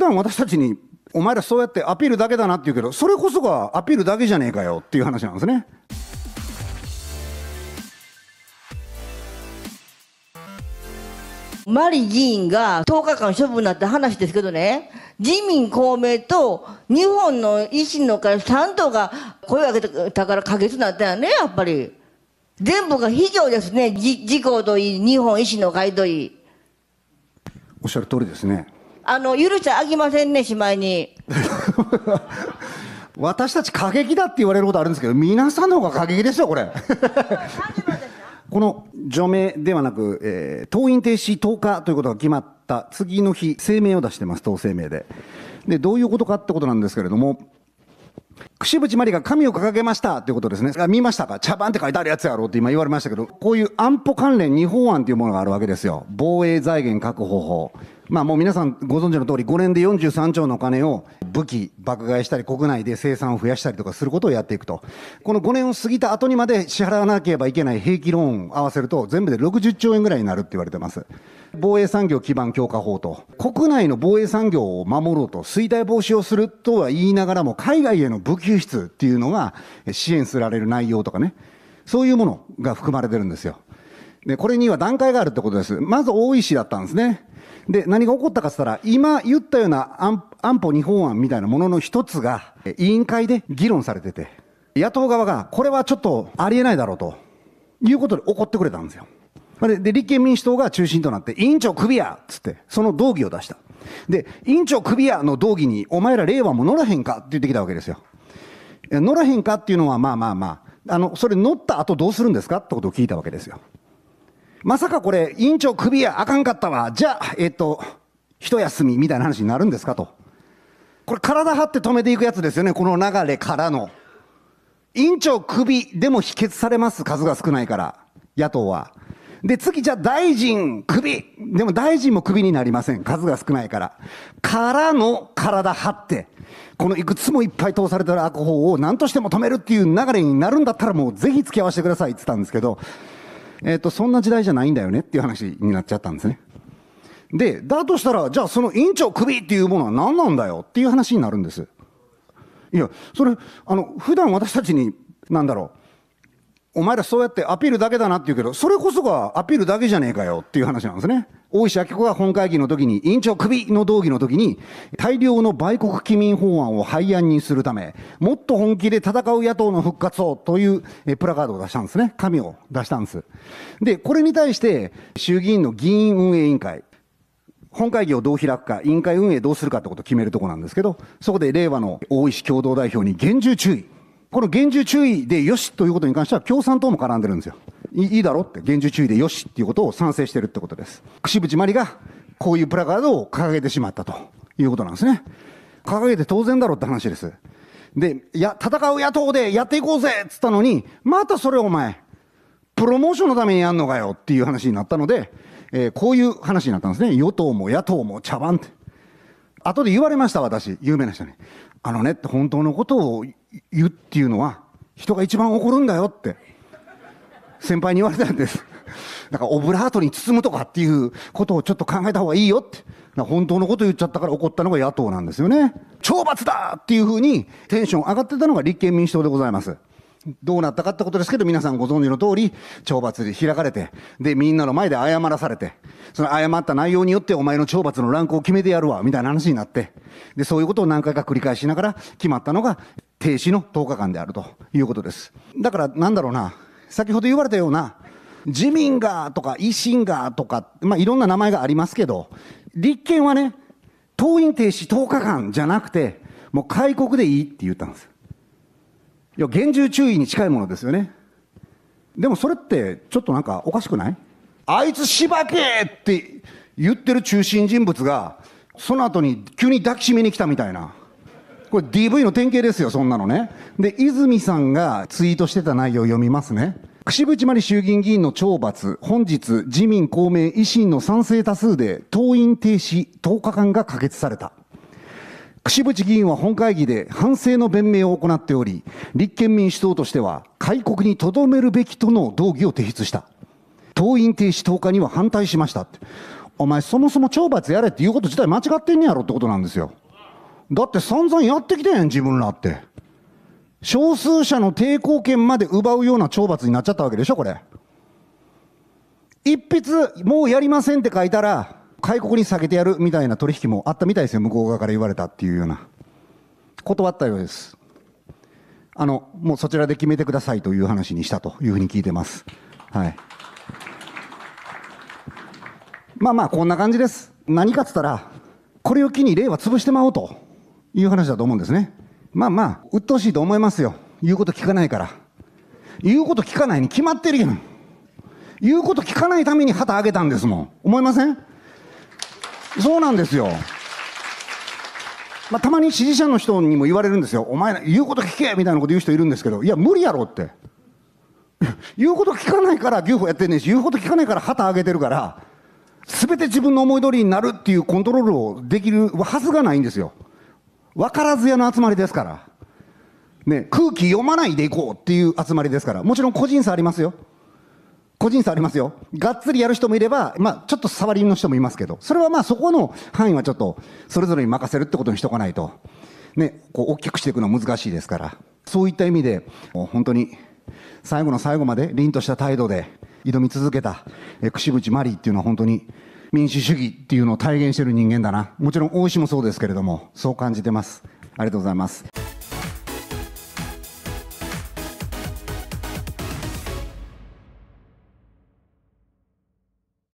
段私たちに、お前らそうやってアピールだけだなって言うけど、それこそがアピールだけじゃねえかよっていう話なんですね。マリ議員が10日間処分になった話ですけどね、自民、公明と日本の維新の会3党が声を上げたから可決になったよね、やっぱり。全部が非常ですね、自公といい、日本維新の会といい。おっしゃる通りですね。あの、許しちゃあきませんね、しまいに。私たち過激だって言われることあるんですけど、皆さんの方が過激ですよ、これ。この除名ではなく、えー、党員停止10日ということが決まった次の日、声明を出してます、党声明で。で、どういうことかってことなんですけれども、櫛渕真理が神を掲げましたということですね。見ましたか茶番って書いてあるやつやろうって今言われましたけど、こういう安保関連2法案というものがあるわけですよ。防衛財源確保法。まあ、もう皆さんご存知の通り、5年で43兆のお金を武器、爆買いしたり、国内で生産を増やしたりとかすることをやっていくと。この5年を過ぎた後にまで支払わなければいけない兵器ローンを合わせると、全部で60兆円ぐらいになるって言われてます。防衛産業基盤強化法と、国内の防衛産業を守ろうと、衰退防止をするとは言いながらも、海外への武器輸出っていうのが支援すられる内容とかね、そういうものが含まれてるんですよ。で、これには段階があるってことです。まず、大石だったんですね。で、何が起こったかってったら、今言ったような安安保2法案みたいなものの一つが、委員会で議論されてて、野党側が、これはちょっとありえないだろうと、いうことで怒ってくれたんですよ。で、で立憲民主党が中心となって、委員長クビやっつって、その動議を出した。で、委員長クビやの動議に、お前ら令和も乗らへんかって言ってきたわけですよ。乗らへんかっていうのは、まあまあまあ、あの、それ乗った後どうするんですかってことを聞いたわけですよ。まさかこれ、委員長クビやあかんかったわ。じゃあ、えっ、と、一休みみたいな話になるんですかと。これ体張って止めていくやつですよね。この流れからの。委員長クビでも否決されます。数が少ないから。野党は。で、次じゃあ大臣クビ。でも大臣もクビになりません。数が少ないから。からの体張って。このいくつもいっぱい通されてる悪法を何としても止めるっていう流れになるんだったらもうぜひ付き合わせてくださいって言ったんですけど、えっ、ー、と、そんな時代じゃないんだよねっていう話になっちゃったんですね。で、だとしたら、じゃあその院長クビっていうものは何なんだよっていう話になるんです。いや、それ、あの、普段私たちに、なんだろう、お前らそうやってアピールだけだなって言うけど、それこそがアピールだけじゃねえかよっていう話なんですね。大石明子が本会議の時に、委員長首の動議の時に、大量の売国機民法案を廃案にするため、もっと本気で戦う野党の復活をというプラカードを出したんですね。紙を出したんです。で、これに対して、衆議院の議員運営委員会、本会議をどう開くか、委員会運営どうするかってことを決めるとこなんですけど、そこで令和の大石共同代表に厳重注意。この厳重注意でよしということに関しては、共産党も絡んでるんですよ。いいだろって、厳重注意でよしっていうことを賛成してるってことです。櫛渕真理がこういうプラカードを掲げてしまったということなんですね。掲げて当然だろって話です。で、いや、戦う野党でやっていこうぜっつったのに、またそれお前、プロモーションのためにやんのかよっていう話になったので、えー、こういう話になったんですね。与党も野党も茶番って。後で言われました、私。有名な人に。あのね、本当のことを言うっていうのは、人が一番怒るんだよって。先輩に言われたんです。だ からオブラートに包むとかっていうことをちょっと考えた方がいいよって。本当のこと言っちゃったから怒ったのが野党なんですよね。懲罰だっていうふうにテンション上がってたのが立憲民主党でございます。どうなったかってことですけど、皆さんご存知の通り、懲罰で開かれて、で、みんなの前で謝らされて、その謝った内容によってお前の懲罰のランクを決めてやるわ、みたいな話になって、で、そういうことを何回か繰り返しながら決まったのが、停止の10日間であるということです。だから、なんだろうな、先ほど言われたような、自民がとか維新がとか、まあ、いろんな名前がありますけど、立憲はね、党員停止10日間じゃなくて、もう開国でいいって言ったんです。いや、厳重注意に近いものですよね。でもそれって、ちょっとなんかおかしくないあいつしばけって言ってる中心人物が、その後に急に抱きしめに来たみたいな。これ DV の典型ですよ、そんなのね。で、泉さんがツイートしてた内容を読みますね。櫛渕真理衆議院議員の懲罰、本日、自民、公明、維新の賛成多数で、党員停止10日間が可決された。櫛渕議員は本会議で反省の弁明を行っており、立憲民主党としては、開国にとどめるべきとの動議を提出した。党員停止10日には反対しましたって。お前、そもそも懲罰やれっていうこと自体間違ってんねやろってことなんですよ。だって散々やってきたやん、自分らって。少数者の抵抗権まで奪うような懲罰になっちゃったわけでしょ、これ。一筆、もうやりませんって書いたら、開国に下げてやるみたいな取引もあったみたいですよ、向こう側から言われたっていうような。断ったようです。あの、もうそちらで決めてくださいという話にしたというふうに聞いてます。はい。まあまあ、こんな感じです。何かっつったら、これを機に令は潰してまおうと。いう話だと思うんですね。まあまあ、鬱陶しいと思いますよ。言うこと聞かないから。言うこと聞かないに決まってるやん。言うこと聞かないために旗あげたんですもん。思いませんそうなんですよ。まあ、たまに支持者の人にも言われるんですよ。お前、ら、言うこと聞けみたいなこと言う人いるんですけど、いや、無理やろって。言うこと聞かないから UFO やってんねんし、言うこと聞かないから旗あげてるから、すべて自分の思い通りになるっていうコントロールをできるはずがないんですよ。分からず屋の集まりですから、ね、空気読まないでいこうっていう集まりですから、もちろん個人差ありますよ。個人差ありますよ。がっつりやる人もいれば、まあ、ちょっと触りの人もいますけど、それはまあ、そこの範囲はちょっと、それぞれに任せるってことにしとかないと、ね、こう、大きくしていくのは難しいですから、そういった意味で、本当に、最後の最後まで凛とした態度で挑み続けた、え串口マリーっていうのは本当に、民主主義っていうのを体現してる人間だな。もちろん大石もそうですけれども、そう感じてます。ありがとうございます。